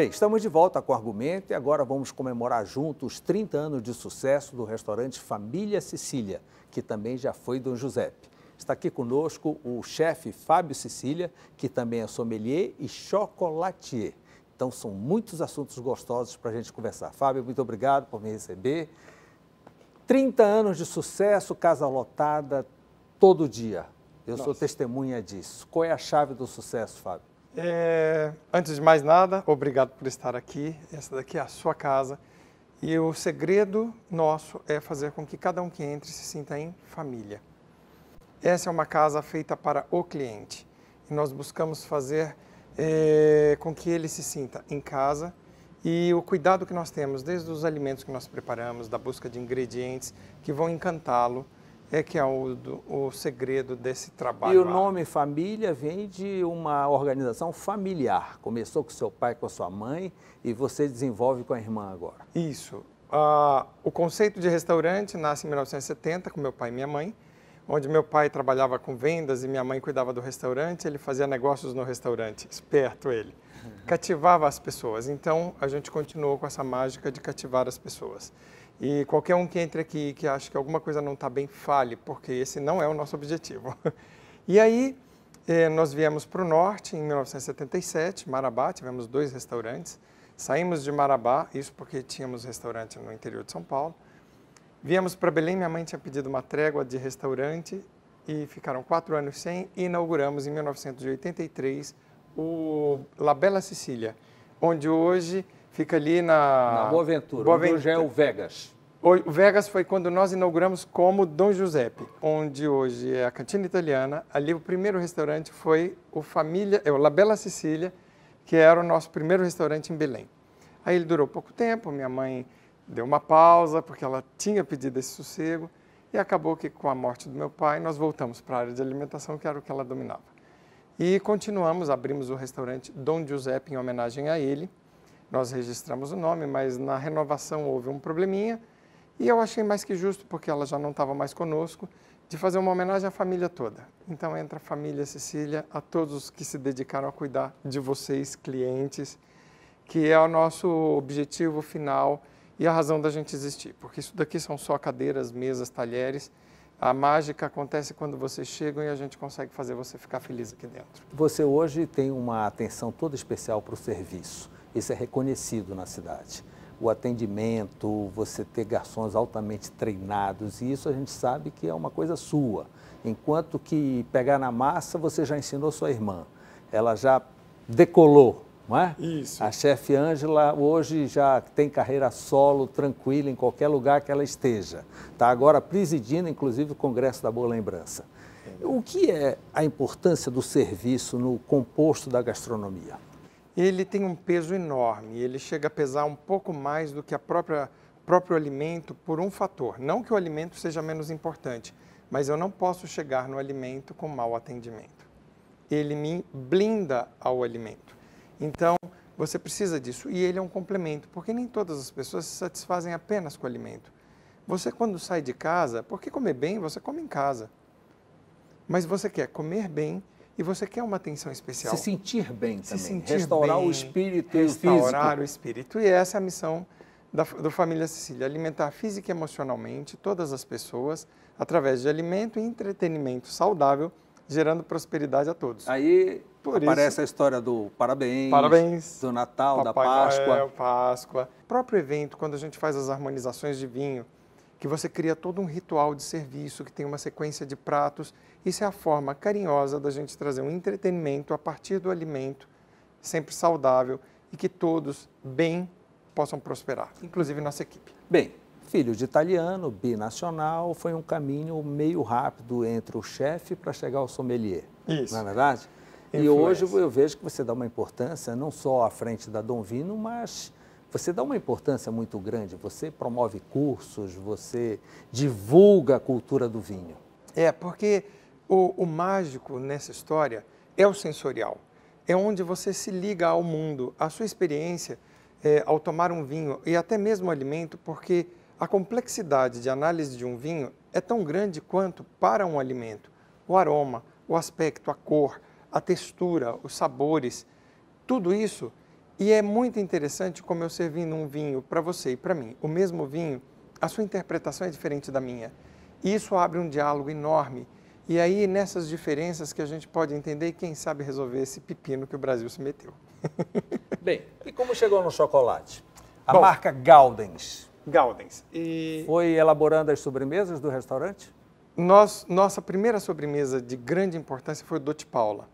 Bem, estamos de volta com o argumento e agora vamos comemorar juntos os 30 anos de sucesso do restaurante Família Sicília, que também já foi Dom Giuseppe. Está aqui conosco o chefe Fábio Sicília, que também é sommelier e chocolatier. Então, são muitos assuntos gostosos para a gente conversar. Fábio, muito obrigado por me receber. 30 anos de sucesso, casa lotada todo dia. Eu Nossa. sou testemunha disso. Qual é a chave do sucesso, Fábio? É, antes de mais nada, obrigado por estar aqui. Essa daqui é a sua casa. E o segredo nosso é fazer com que cada um que entre se sinta em família. Essa é uma casa feita para o cliente. E nós buscamos fazer é, com que ele se sinta em casa. E o cuidado que nós temos, desde os alimentos que nós preparamos, da busca de ingredientes que vão encantá-lo, é que é o, do, o segredo desse trabalho. E o nome família vem de uma organização familiar. Começou com seu pai, com a sua mãe e você desenvolve com a irmã agora. Isso. Uh, o conceito de restaurante nasce em 1970 com meu pai e minha mãe, onde meu pai trabalhava com vendas e minha mãe cuidava do restaurante. Ele fazia negócios no restaurante, esperto ele. Uhum. Cativava as pessoas. Então a gente continuou com essa mágica de cativar as pessoas. E qualquer um que entre aqui que acha que alguma coisa não está bem, fale, porque esse não é o nosso objetivo. E aí eh, nós viemos para o norte em 1977, Marabá, tivemos dois restaurantes. Saímos de Marabá, isso porque tínhamos restaurante no interior de São Paulo. Viemos para Belém, minha mãe tinha pedido uma trégua de restaurante e ficaram quatro anos sem. E inauguramos em 1983 o La Bella Sicília, onde hoje Fica ali na... Na Boa Ventura, Boa Ventura. hoje é o Vegas. O Vegas foi quando nós inauguramos como Dom Giuseppe, onde hoje é a cantina italiana. Ali o primeiro restaurante foi o Família, é o La Bella Sicília, que era o nosso primeiro restaurante em Belém. Aí ele durou pouco tempo, minha mãe deu uma pausa porque ela tinha pedido esse sossego e acabou que com a morte do meu pai nós voltamos para a área de alimentação, que era o que ela dominava. E continuamos, abrimos o restaurante Dom Giuseppe em homenagem a ele nós registramos o nome, mas na renovação houve um probleminha e eu achei mais que justo, porque ela já não estava mais conosco, de fazer uma homenagem à família toda. Então entra a família Cecília, a todos os que se dedicaram a cuidar de vocês, clientes, que é o nosso objetivo final e a razão da gente existir, porque isso daqui são só cadeiras, mesas, talheres. A mágica acontece quando vocês chegam e a gente consegue fazer você ficar feliz aqui dentro. Você hoje tem uma atenção toda especial para o serviço. Isso é reconhecido na cidade. O atendimento, você ter garçons altamente treinados, e isso a gente sabe que é uma coisa sua. Enquanto que pegar na massa, você já ensinou sua irmã. Ela já decolou, não é? Isso. A chefe Ângela hoje já tem carreira solo, tranquila, em qualquer lugar que ela esteja. Está agora presidindo, inclusive, o Congresso da Boa Lembrança. É. O que é a importância do serviço no composto da gastronomia? ele tem um peso enorme, ele chega a pesar um pouco mais do que a própria próprio alimento por um fator. Não que o alimento seja menos importante, mas eu não posso chegar no alimento com mau atendimento. Ele me blinda ao alimento. Então, você precisa disso e ele é um complemento, porque nem todas as pessoas se satisfazem apenas com o alimento. Você quando sai de casa, porque comer bem, você come em casa. Mas você quer comer bem e você quer uma atenção especial. Se sentir bem também. Se sentir Restaurar bem, o espírito e o físico. Restaurar o espírito. E essa é a missão da, do Família Cecília, alimentar física e emocionalmente todas as pessoas através de alimento e entretenimento saudável, gerando prosperidade a todos. Aí Por aparece isso, a história do parabéns, parabéns do Natal, Papai da Páscoa. Noel, Páscoa. O próprio evento, quando a gente faz as harmonizações de vinho, que você cria todo um ritual de serviço, que tem uma sequência de pratos. Isso é a forma carinhosa da gente trazer um entretenimento a partir do alimento, sempre saudável e que todos bem possam prosperar, inclusive nossa equipe. Bem, filho de italiano, binacional, foi um caminho meio rápido entre o chefe para chegar ao sommelier. Isso. Não é verdade? Influência. E hoje eu vejo que você dá uma importância não só à frente da Dom Vino, mas você dá uma importância muito grande, você promove cursos, você divulga a cultura do vinho. É, porque o, o mágico nessa história é o sensorial. É onde você se liga ao mundo, à sua experiência é, ao tomar um vinho e até mesmo o alimento, porque a complexidade de análise de um vinho é tão grande quanto para um alimento. O aroma, o aspecto, a cor, a textura, os sabores, tudo isso e é muito interessante como eu servindo um vinho para você e para mim, o mesmo vinho, a sua interpretação é diferente da minha. E isso abre um diálogo enorme. E aí, nessas diferenças que a gente pode entender e quem sabe resolver esse pepino que o Brasil se meteu. Bem, e como chegou no chocolate? A Bom, marca Galdens. Galdens. E... Foi elaborando as sobremesas do restaurante? nossa primeira sobremesa de grande importância foi o Dote Paula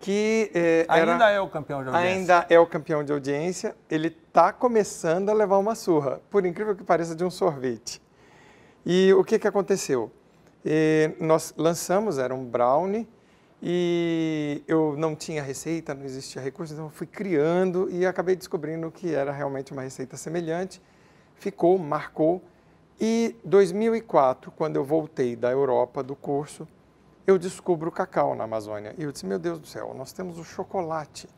que eh, ainda era, é o campeão de audiência. Ainda é o campeão de audiência. Ele está começando a levar uma surra, por incrível que pareça, de um sorvete. E o que, que aconteceu? Eh, nós lançamos, era um brownie, e eu não tinha receita, não existia recurso, então eu fui criando e acabei descobrindo que era realmente uma receita semelhante. Ficou, marcou. E 2004, quando eu voltei da Europa do curso, eu descubro o cacau na Amazônia. E eu disse, meu Deus do céu, nós temos o chocolate.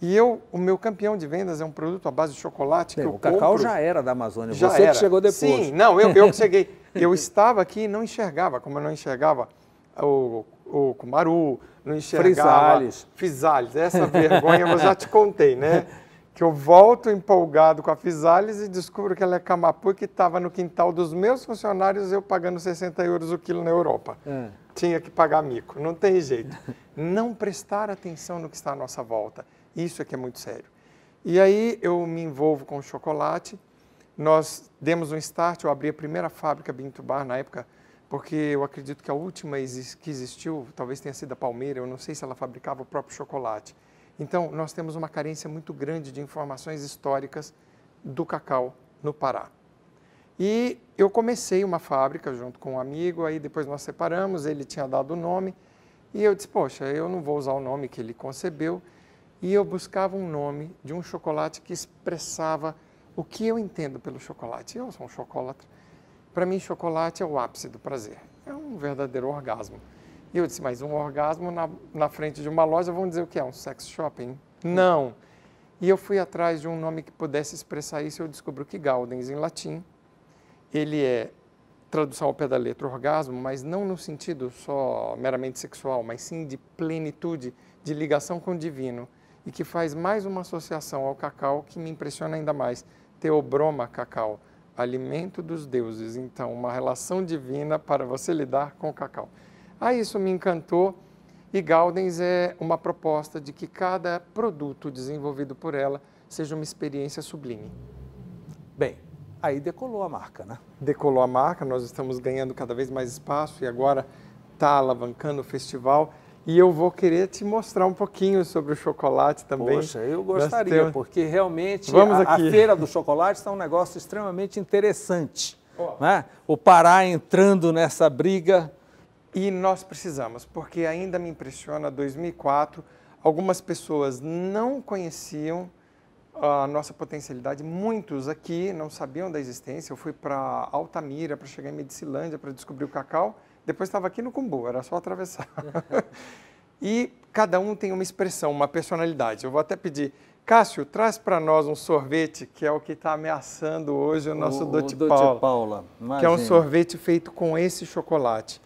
E eu, o meu campeão de vendas é um produto à base de chocolate Bem, que eu O cacau compro. já era da Amazônia. já você era. que chegou depois. Sim, não, eu, eu que cheguei. eu estava aqui e não enxergava, como eu não enxergava o, o Kumaru, não enxergava... Frisales. Frisales, essa vergonha eu já te contei, né? Que eu volto empolgado com a Frisales e descubro que ela é Camapu que estava no quintal dos meus funcionários, eu pagando 60 euros o quilo na Europa. É tinha que pagar mico, não tem jeito. Não prestar atenção no que está à nossa volta, isso é que é muito sério. E aí eu me envolvo com o chocolate, nós demos um start, eu abri a primeira fábrica Bintubar na época, porque eu acredito que a última que existiu, talvez tenha sido a Palmeira, eu não sei se ela fabricava o próprio chocolate. Então, nós temos uma carência muito grande de informações históricas do cacau no Pará. E eu comecei uma fábrica junto com um amigo, aí depois nós separamos, ele tinha dado o nome, e eu disse, poxa, eu não vou usar o nome que ele concebeu, e eu buscava um nome de um chocolate que expressava o que eu entendo pelo chocolate. Eu sou um chocolatra. Para mim, chocolate é o ápice do prazer. É um verdadeiro orgasmo. E eu disse, mas um orgasmo na, na frente de uma loja, vão dizer o que é? Um sex shopping? Não. E eu fui atrás de um nome que pudesse expressar isso. Eu descobri que Gaudens, em latim, ele é tradução ao pé da letra orgasmo, mas não no sentido só meramente sexual, mas sim de plenitude, de ligação com o divino, e que faz mais uma associação ao cacau que me impressiona ainda mais. Teobroma cacau, alimento dos deuses, então uma relação divina para você lidar com o cacau. Ah, isso me encantou. E Gaudens é uma proposta de que cada produto desenvolvido por ela seja uma experiência sublime. Bem, Aí decolou a marca, né? Decolou a marca, nós estamos ganhando cada vez mais espaço e agora está alavancando o festival. E eu vou querer te mostrar um pouquinho sobre o chocolate também. Poxa, eu gostaria, temos... porque realmente a, a, feira do chocolate está um negócio extremamente interessante. Né? O Pará entrando nessa briga. E nós precisamos, porque ainda me impressiona 2004, algumas pessoas não conheciam a nossa potencialidade. Muitos aqui não sabiam da existência. Eu fui para Altamira para chegar em Medicilândia para descobrir o cacau. Depois estava aqui no Cumbu, era só atravessar. e cada um tem uma expressão, uma personalidade. Eu vou até pedir, Cássio, traz para nós um sorvete que é o que está ameaçando hoje o nosso o, Dote Paula, Paula. que é um sorvete feito com esse chocolate.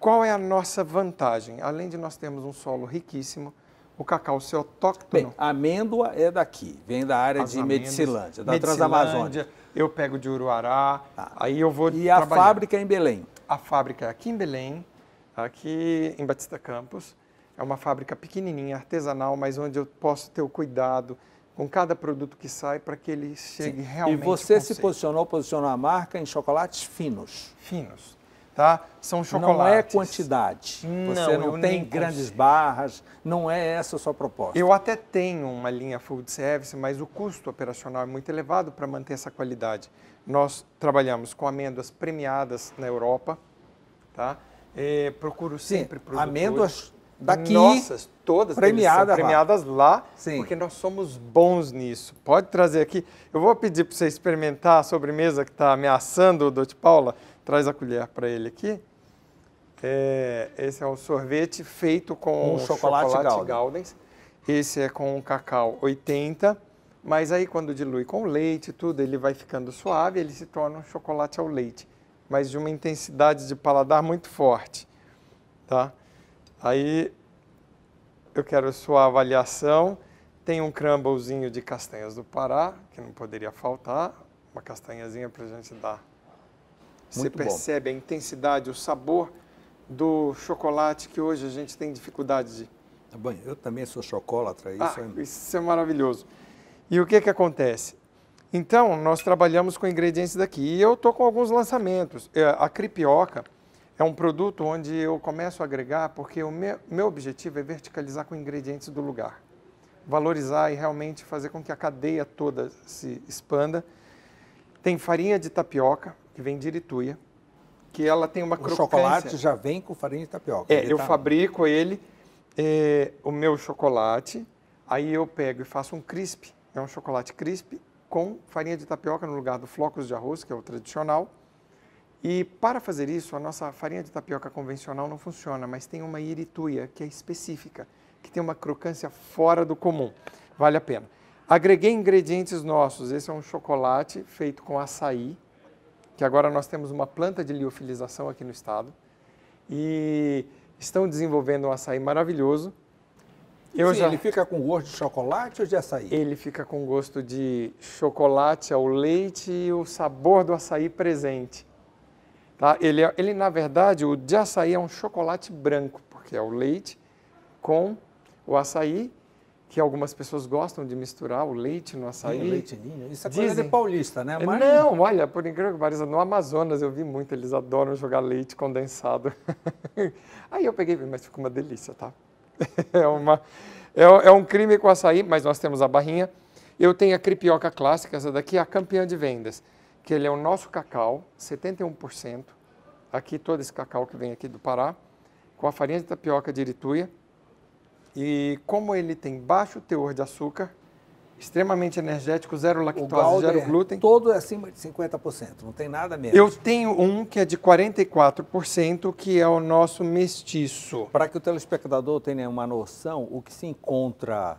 Qual é a nossa vantagem? Além de nós termos um solo riquíssimo, o cacau ser autóctono? Bem, amêndoa é daqui, vem da área As de Medicilândia, da Transamazônica. Eu pego de Uruará, tá. aí eu vou E trabalhar. a fábrica é em Belém? A fábrica é aqui em Belém, aqui em Batista Campos. É uma fábrica pequenininha, artesanal, mas onde eu posso ter o cuidado com cada produto que sai para que ele chegue Sim. realmente. E você se posicionou, posicionou a marca em chocolates finos. Finos tá? São chocolates. Não é quantidade. Você não, tem grandes consigo. barras, não é essa a sua proposta. Eu até tenho uma linha full service, mas o custo operacional é muito elevado para manter essa qualidade. Nós trabalhamos com amêndoas premiadas na Europa, tá? Eh, procuro sempre Sim, produtores. Amêndoas daqui. Nossas, todas premiadas, premiadas lá, lá Sim. porque nós somos bons nisso. Pode trazer aqui. Eu vou pedir para você experimentar a sobremesa que está ameaçando o Dote Paula. Traz a colher para ele aqui. É, esse é um sorvete feito com um chocolate, chocolate Esse é com cacau 80, mas aí quando dilui com leite tudo, ele vai ficando suave, ele se torna um chocolate ao leite, mas de uma intensidade de paladar muito forte, tá? Aí eu quero sua avaliação. Tem um crumblezinho de castanhas do Pará, que não poderia faltar. Uma castanhazinha para a gente dar. Muito Você bom. percebe a intensidade, o sabor do chocolate que hoje a gente tem dificuldade de. Tá bom, eu também sou chocolatra. Isso, ah, é... isso é maravilhoso. E o que, que acontece? Então, nós trabalhamos com ingredientes daqui. E eu estou com alguns lançamentos. É, a cripioca é um produto onde eu começo a agregar, porque o meu, meu objetivo é verticalizar com ingredientes do lugar, valorizar e realmente fazer com que a cadeia toda se expanda. Tem farinha de tapioca, que vem de Irituia, que ela tem uma o crocância. O chocolate já vem com farinha de tapioca. É, eu tá... fabrico ele, é, o meu chocolate, aí eu pego e faço um crisp, é um chocolate crisp com farinha de tapioca no lugar do flocos de arroz, que é o tradicional, e para fazer isso, a nossa farinha de tapioca convencional não funciona, mas tem uma irituia que é específica, que tem uma crocância fora do comum. Vale a pena. Agreguei ingredientes nossos. Esse é um chocolate feito com açaí, que agora nós temos uma planta de liofilização aqui no estado. E estão desenvolvendo um açaí maravilhoso. Sim, já... Ele fica com gosto de chocolate ou de açaí? Ele fica com gosto de chocolate ao leite e o sabor do açaí presente. Tá? Ele, é, ele, na verdade, o de açaí é um chocolate branco, porque é o leite com o açaí, que algumas pessoas gostam de misturar o leite no açaí. Sim, leite ninho. Isso é Dizem... coisa de paulista, né? É, mas... Não, olha, por incrível que pareça, no Amazonas eu vi muito, eles adoram jogar leite condensado. Aí eu peguei, mas ficou uma delícia, tá? É, uma, é, é um crime com açaí, mas nós temos a barrinha. Eu tenho a cripioca clássica, essa daqui é a campeã de vendas que ele é o nosso cacau, 71%, aqui todo esse cacau que vem aqui do Pará, com a farinha de tapioca de Irituia. E como ele tem baixo teor de açúcar, extremamente energético, zero lactose, zero glúten. Todo é acima de 50%, não tem nada mesmo. Eu tenho um que é de 44%, que é o nosso mestiço. Para que o telespectador tenha uma noção, o que se encontra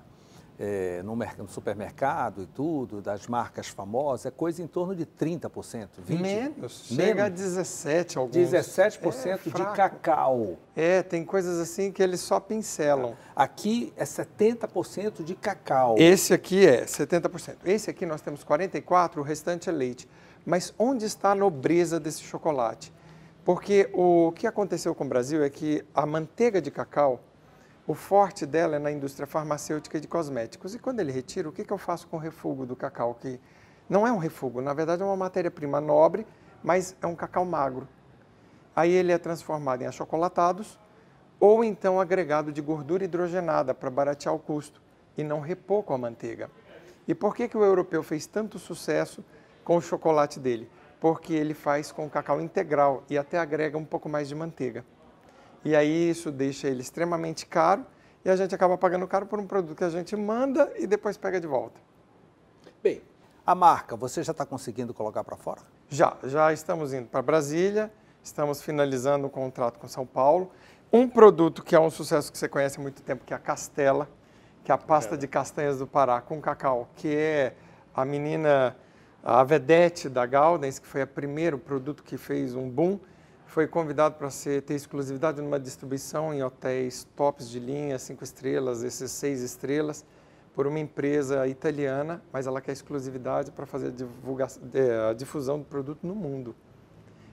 é, no, no, supermercado e tudo, das marcas famosas, é coisa em torno de 30%, 20%. Menos, chega menos. a 17% alguns. 17% é, de cacau. É, tem coisas assim que eles só pincelam. Aqui é 70% de cacau. Esse aqui é 70%. Esse aqui nós temos 44%, o restante é leite. Mas onde está a nobreza desse chocolate? Porque o que aconteceu com o Brasil é que a manteiga de cacau o forte dela é na indústria farmacêutica e de cosméticos. E quando ele retira, o que, que eu faço com o refugo do cacau? Que não é um refugo, na verdade é uma matéria-prima nobre, mas é um cacau magro. Aí ele é transformado em achocolatados ou então agregado de gordura hidrogenada para baratear o custo e não repor com a manteiga. E por que, que o europeu fez tanto sucesso com o chocolate dele? Porque ele faz com cacau integral e até agrega um pouco mais de manteiga. E aí isso deixa ele extremamente caro e a gente acaba pagando caro por um produto que a gente manda e depois pega de volta. Bem, a marca, você já está conseguindo colocar para fora? Já, já estamos indo para Brasília, estamos finalizando o um contrato com São Paulo. Um produto que é um sucesso que você conhece há muito tempo, que é a Castela, que é a pasta é. de castanhas do Pará com cacau, que é a menina, a vedete da Galdens, que foi o primeiro produto que fez um boom foi convidado para ter exclusividade numa distribuição em hotéis tops de linha, cinco estrelas, esses seis estrelas, por uma empresa italiana, mas ela quer exclusividade para fazer a, a difusão do produto no mundo.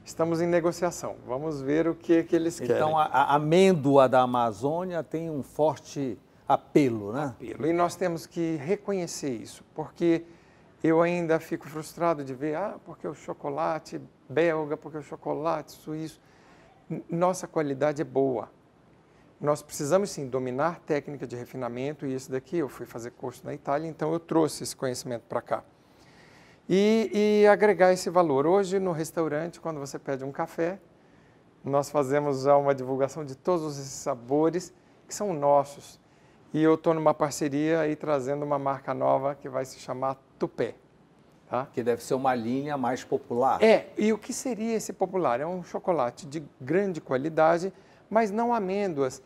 Estamos em negociação, vamos ver o que, que eles querem. Então, a, a amêndoa da Amazônia tem um forte apelo, né? Apelo. E nós temos que reconhecer isso, porque eu ainda fico frustrado de ver, ah, porque o chocolate belga, porque o chocolate suíço. Nossa qualidade é boa. Nós precisamos sim dominar técnica de refinamento e isso daqui eu fui fazer curso na Itália, então eu trouxe esse conhecimento para cá. E, e agregar esse valor. Hoje no restaurante, quando você pede um café, nós fazemos uma divulgação de todos esses sabores que são nossos. E eu estou numa parceria aí trazendo uma marca nova que vai se chamar Tupé. Tá? Que deve ser uma linha mais popular. É, e o que seria esse popular? É um chocolate de grande qualidade, mas não amêndoas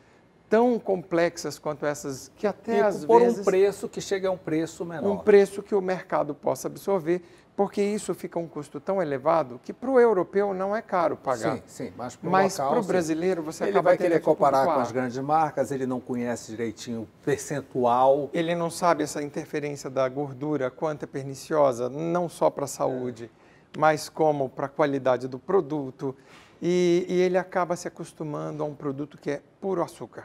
tão complexas quanto essas que até e às por vezes... por um preço que chega a um preço menor. Um preço que o mercado possa absorver porque isso fica um custo tão elevado que para o europeu não é caro pagar. Sim, sim, mas para o brasileiro você ele vai querer comparar com as grandes marcas, ele não conhece direitinho o percentual. Ele não sabe essa interferência da gordura, quanto é perniciosa, não só para a saúde, é. mas como para a qualidade do produto. E, e ele acaba se acostumando a um produto que é puro açúcar.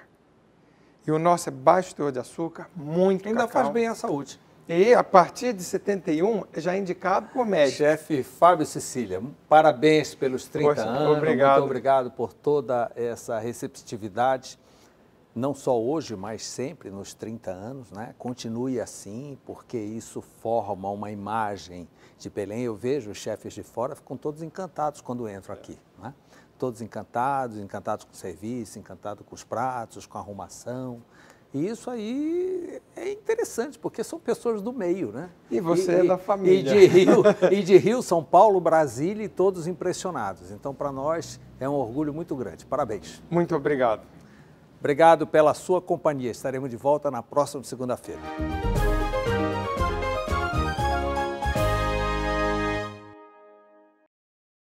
E o nosso é baixo teor de açúcar, muito Ainda cacau. faz bem à saúde. E a partir de 71 é já indicado por médico. Chefe Fábio Cecília, parabéns pelos 30 Poxa, anos. Obrigado. Muito obrigado por toda essa receptividade, não só hoje, mas sempre nos 30 anos, né? Continue assim, porque isso forma uma imagem de Belém. Eu vejo os chefes de fora ficam todos encantados quando entro aqui, né? Todos encantados, encantados com o serviço, encantados com os pratos, com a arrumação. E isso aí é interessante, porque são pessoas do meio, né? E você e, é da família. E de, Rio, e de Rio, São Paulo, Brasília e todos impressionados. Então, para nós, é um orgulho muito grande. Parabéns. Muito obrigado. Obrigado pela sua companhia. Estaremos de volta na próxima segunda-feira.